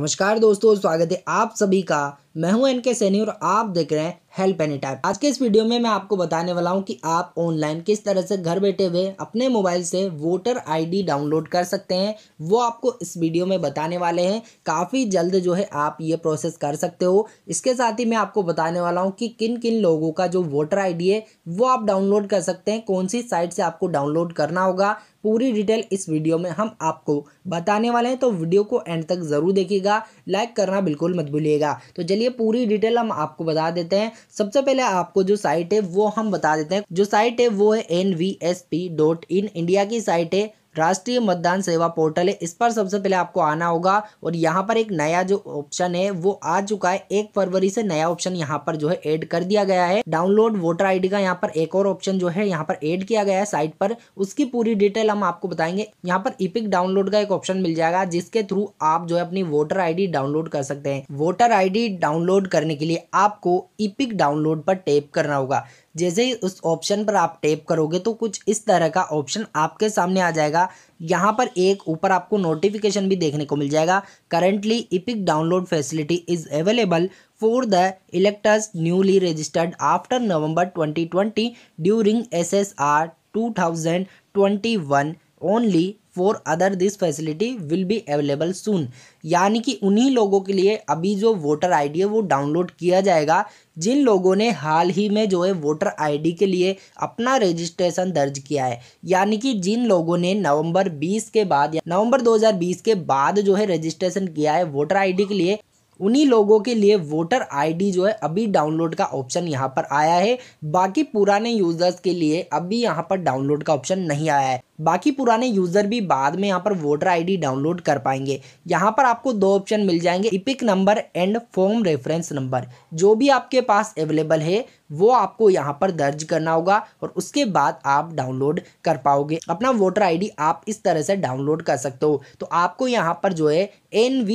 नमस्कार दोस्तों स्वागत है आप सभी का मैं हूं एनके सैनी और आप देख रहे हैं हेल्प एनी टाइप आज के इस वीडियो में मैं आपको बताने वाला हूं कि आप ऑनलाइन किस तरह से घर बैठे हुए अपने मोबाइल से वोटर आईडी डाउनलोड कर सकते हैं वो आपको इस वीडियो में बताने वाले हैं काफ़ी जल्द जो है आप ये प्रोसेस कर सकते हो इसके साथ ही मैं आपको बताने वाला हूँ कि किन किन लोगों का जो वोटर आई है वो आप डाउनलोड कर सकते हैं कौन सी साइट से आपको डाउनलोड करना होगा पूरी डिटेल इस वीडियो में हम आपको बताने वाले हैं तो वीडियो को एंड तक ज़रूर देखिएगा लाइक करना बिल्कुल मत भूलिएगा तो चलिए चलिए पूरी डिटेल हम आपको बता देते हैं सबसे पहले आपको जो साइट है वो हम बता देते हैं जो साइट है वो है एन इंडिया की साइट है राष्ट्रीय मतदान सेवा पोर्टल है इस पर सबसे पहले आपको आना होगा और यहाँ पर एक नया जो ऑप्शन है वो आ चुका है एक फरवरी से नया ऑप्शन यहाँ पर जो है एड कर दिया गया है डाउनलोड वोटर आईडी का यहाँ पर एक और ऑप्शन जो है यहाँ पर एड किया गया है साइट पर उसकी पूरी डिटेल हम आपको बताएंगे यहाँ पर इपिक डाउनलोड का एक ऑप्शन मिल जाएगा जिसके थ्रू आप जो है अपनी वोटर आईडी डाउनलोड कर सकते हैं वोटर आईडी डाउनलोड करने के लिए आपको इपिक डाउनलोड पर टेप करना होगा जैसे ही उस ऑप्शन पर आप टैप करोगे तो कुछ इस तरह का ऑप्शन आपके सामने आ जाएगा यहाँ पर एक ऊपर आपको नोटिफिकेशन भी देखने को मिल जाएगा currently EPIC download facility is available for the electors newly registered after November 2020 during S S R 2021 only for other this facility will be available soon यानी कि उन्हीं लोगों के लिए अभी जो वोटर आईडी है वो डाउनलोड किया जाएगा जिन लोगों ने हाल ही में जो है वोटर आईडी के लिए अपना रजिस्ट्रेशन दर्ज किया है यानी कि जिन लोगों ने नवंबर 20 के बाद या नवंबर 2020 के बाद जो है रजिस्ट्रेशन किया है वोटर आईडी के लिए उन्हीं लोगों के लिए वोटर आईडी जो है अभी डाउनलोड का ऑप्शन यहाँ पर आया है बाकी पुराने यूजर्स के लिए अभी यहाँ पर डाउनलोड का ऑप्शन नहीं आया है बाकी पुराने यूज़र भी बाद में यहाँ पर वोटर आईडी डाउनलोड कर पाएंगे यहाँ पर आपको दो ऑप्शन मिल जाएंगे EPIC number and form reference number जो भी आपके पास अवेलेबल है वो आपको यहाँ पर दर्ज करना होगा और उसके बाद आप डाउनलोड कर पाओगे अपना वोटर आईडी आप इस तरह से डाउनलोड कर सकते हो तो आपको यहाँ पर जो है एन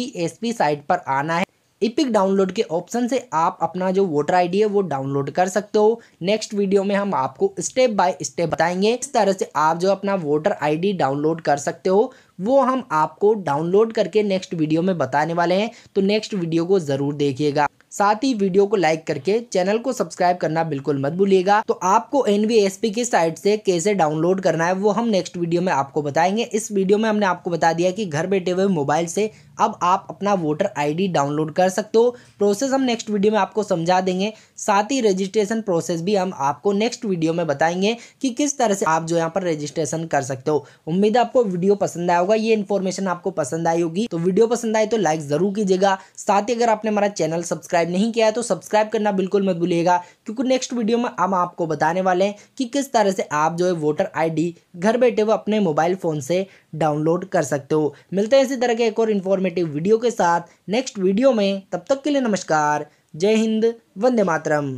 साइट पर आना है इपिक डाउनलोड के ऑप्शन से आप अपना जो वोटर आईडी है वो डाउनलोड कर सकते हो नेक्स्ट वीडियो में हम आपको स्टेप बाय स्टेप बताएंगे इस तरह से आप जो अपना वोटर आईडी डाउनलोड कर सकते हो वो हम आपको डाउनलोड करके नेक्स्ट वीडियो में बताने वाले हैं तो नेक्स्ट वीडियो को ज़रूर देखिएगा साथ ही वीडियो को लाइक करके चैनल को सब्सक्राइब करना बिल्कुल मत भूलिएगा तो आपको एनवीएसपी की साइट से कैसे डाउनलोड करना है वो हम नेक्स्ट वीडियो में आपको बताएंगे इस वीडियो में हमने आपको बता दिया कि घर बैठे हुए मोबाइल से अब आप अपना वोटर आईडी डाउनलोड कर सकते हो प्रोसेस हम नेक्स्ट वीडियो में आपको समझा देंगे साथ ही रजिस्ट्रेशन प्रोसेस भी हम आपको नेक्स्ट वीडियो में बताएंगे कि किस तरह से आप जो यहाँ पर रजिस्ट्रेशन कर सकते हो उम्मीद आपको वीडियो पसंद आया होगा ये इन्फॉर्मेशन आपको पसंद आई होगी तो वीडियो पसंद आए तो लाइक जरूर कीजिएगा साथ ही अगर आपने हमारा चैनल सब्सक्राइब सब्सक्राइब नहीं किया है तो सब्सक्राइब करना बिल्कुल मत भूलिएगा क्योंकि नेक्स्ट वीडियो में हम आपको बताने वाले हैं कि किस तरह से आप जो है वोटर आईडी घर बैठे हुए अपने मोबाइल फ़ोन से डाउनलोड कर सकते हो मिलते हैं इसी तरह के एक और इन्फॉर्मेटिव वीडियो के साथ नेक्स्ट वीडियो में तब तक के लिए नमस्कार जय हिंद वंदे मातरम